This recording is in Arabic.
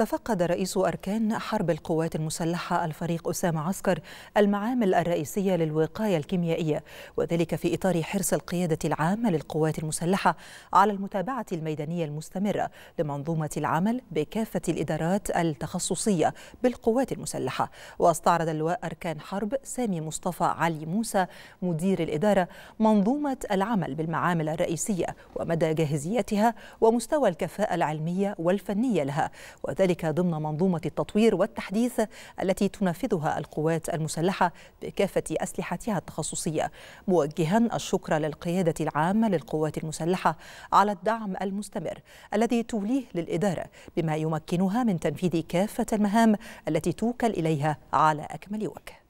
تفقد رئيس أركان حرب القوات المسلحة الفريق أسامة عسكر المعامل الرئيسية للوقاية الكيميائية وذلك في إطار حرص القيادة العامة للقوات المسلحة على المتابعة الميدانية المستمرة لمنظومة العمل بكافة الإدارات التخصصية بالقوات المسلحة واستعرض اللواء أركان حرب سامي مصطفى علي موسى مدير الإدارة منظومة العمل بالمعامل الرئيسية ومدى جاهزيتها ومستوى الكفاءة العلمية والفنية لها وذلك وذلك ضمن منظومة التطوير والتحديث التي تنفذها القوات المسلحة بكافة أسلحتها التخصصية موجها الشكر للقيادة العامة للقوات المسلحة على الدعم المستمر الذي توليه للإدارة بما يمكنها من تنفيذ كافة المهام التي توكل إليها على أكمل وجه